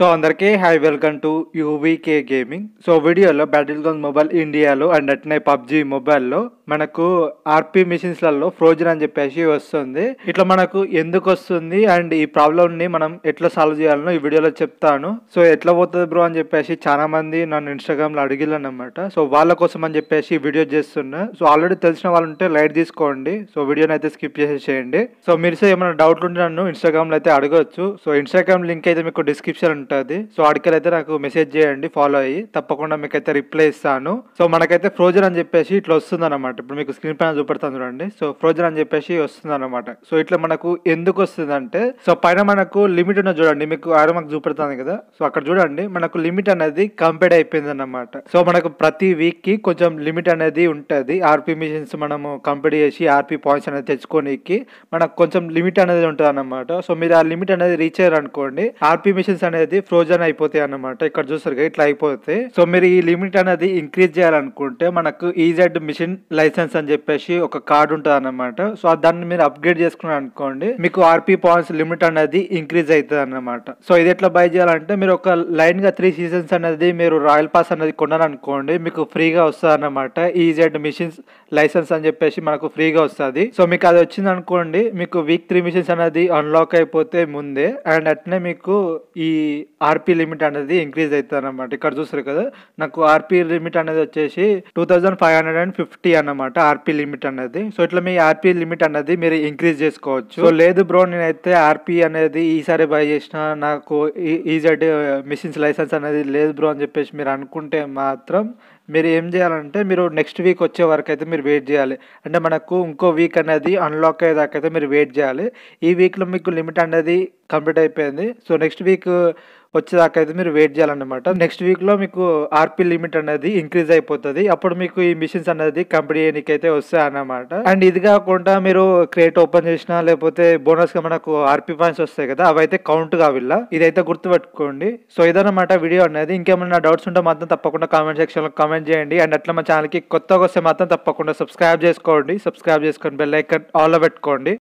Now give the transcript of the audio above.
so అందరికీ hi welcome to UVK gaming so వీడియోలో battle ground mobile ఇండియాలో and అట్నే పబ్జీ మొబైల్లో మనకు ఆర్పి మిషన్స్లలో ఫ్రోజన్ అని చెప్పేసి వస్తుంది ఇట్లా మనకు ఎందుకు వస్తుంది అండ్ ఈ ప్రాబ్లమ్ని మనం ఎట్లా సాల్వ్ చేయాలనో ఈ వీడియోలో చెప్తాను సో ఎట్లా పోతుంది బ్రో అని చెప్పేసి చాలా మంది నన్ను ఇన్స్టాగ్రామ్లో అడిగిల్లను సో వాళ్ళ కోసం అని చెప్పేసి వీడియో చేస్తున్నా సో ఆల్రెడీ తెలిసిన వాళ్ళు ఉంటే లైట్ తీసుకోండి సో వీడియోని అయితే స్కిప్ చేసేసేయండి సో మీరు సో ఏమైనా డౌట్లు ఉంటే నన్ను ఇన్స్టాగ్రామ్లో అయితే అడగవచ్చు సో ఇన్స్టాగ్రామ్ లింక్ అయితే మీకు డిస్క్రిప్షన్ ఉంటుంది సో అడికలైతే నాకు మెసేజ్ చేయండి ఫాలో అయ్యి తప్పకుండా మీకైతే రిప్లై ఇస్తాను సో మనకైతే ఫ్రోజన్ అని చెప్పేసి ఇట్లా వస్తుంది అనమాట ఇప్పుడు మీకు స్క్రీన్ పైన చూపెడతాను చూడండి సో ఫ్రోజన్ అని చెప్పేసి వస్తుంది అనమాట సో ఇట్లా మనకు ఎందుకు వస్తుంది అంటే సో పైన మనకు లిమిట్ ఉన్న చూడండి మీకు ఆరు మాకు చూపెడతాను కదా సో అక్కడ చూడండి మనకు లిమిట్ అనేది కంపేర్ అయిపోయింది అనమాట సో మనకు ప్రతి వీక్ కి కొంచెం లిమిట్ అనేది ఉంటుంది ఆర్పీ మిషన్స్ మనము కంపేర్ చేసి ఆర్పీ పాయింట్స్ అనేది తెచ్చుకోనికి మనకు కొంచెం లిమిట్ అనేది ఉంటుంది అనమాట సో మీరు ఆ లిమిట్ అనేది రీచ్ అయ్యారు అనుకోండి ఆర్పీ మిషన్స్ అనేది ఫ్రోజన్ అయిపోతాయి అనమాట ఇక్కడ చూస్తారు ఇట్లా అయిపోతాయి సో మీరు ఈ లిమిట్ అనేది ఇంక్రీజ్ చేయాలనుకుంటే మనకు ఈజెడ్ మిషన్ లైసెన్స్ లైసెన్స్ అని చెప్పేసి ఒక కార్డు ఉంటుంది అనమాట సో దాన్ని మీరు అప్గ్రేడ్ చేసుకున్నారు అనుకోండి మీకు ఆర్పీ పాయింట్స్ లిమిట్ అనేది ఇంక్రీజ్ అవుతుంది అనమాట సో ఇది ఎట్లా బై చేయాలంటే మీరు ఒక లైన్ గా త్రీ సీజన్స్ అనేది మీరు రాయల్ పాస్ అనేది కొన్నారు అనుకోండి మీకు ఫ్రీగా వస్తుంది అనమాట ఈజెడ్ మిషన్స్ లైసెన్స్ అని చెప్పేసి మనకు ఫ్రీగా వస్తుంది సో మీకు అది వచ్చింది అనుకోండి మీకు వీక్ త్రీ మిషన్స్ అనేది అన్లాక్ అయిపోతే ముందే అండ్ అట్నే మీకు ఈ ఆర్పీ లిమిట్ అనేది ఇంక్రీజ్ అవుతుంది అనమాట ఇక్కడ చూస్తారు కదా నాకు ఆర్పీ లిమిట్ అనేది వచ్చేసి two thousand five hundred and fifty అన్న అనమాట ఆర్పీ లిమిట్ అనేది సో ఇట్లా మీ ఆర్పీ లిమిట్ అనేది మీరు ఇంక్రీజ్ చేసుకోవచ్చు సో లేదు బ్రో నేనైతే ఆర్పీ అనేది ఈసారి బై చేసిన నాకు ఈజెడ్ మిషన్స్ లైసెన్స్ అనేది లేదు బ్రో అని చెప్పేసి మీరు అనుకుంటే మాత్రం మీరు ఏం చేయాలంటే మీరు నెక్స్ట్ వీక్ వచ్చే వరకు అయితే మీరు వెయిట్ చేయాలి అంటే మనకు ఇంకో వీక్ అనేది అన్లాక్ అయ్యేదాకైతే మీరు వెయిట్ చేయాలి ఈ వీక్లో మీకు లిమిట్ అనేది కంప్లీట్ అయిపోయింది సో నెక్స్ట్ వీక్ వచ్చేదాకా అయితే మీరు వెయిట్ చేయాలన్నమాట నెక్స్ట్ వీక్ లో మీకు ఆర్పీ లిమిట్ అనేది ఇంక్రీజ్ అయిపోతుంది అప్పుడు మీకు ఈ మిషన్స్ అనేది కంపెనీ అయితే వస్తాయి అన్నమాట అండ్ ఇది కాకుండా మీరు క్రేట్ ఓపెన్ చేసినా లేకపోతే బోనస్ గా మనకు ఆర్పీ పాయింట్స్ వస్తాయి కదా అవైతే కౌంట్ కావిల్ల ఇదైతే గుర్తుపెట్టుకోండి సో ఇదన్నమాట వీడియో అనేది ఇంకేమైనా డౌట్స్ ఉంటే మాత్రం తప్పకుండా కామెంట్ సెక్షన్ లో కామెంట్ చేయండి అండ్ అట్లా మా ఛానల్ కి కొత్తగా వస్తే మాత్రం తప్పకుండా సబ్స్క్రైబ్ చేసుకోండి సబ్స్క్రైబ్ చేసుకోండి బెల్ ఐకన్ ఆల్ పెట్టుకోండి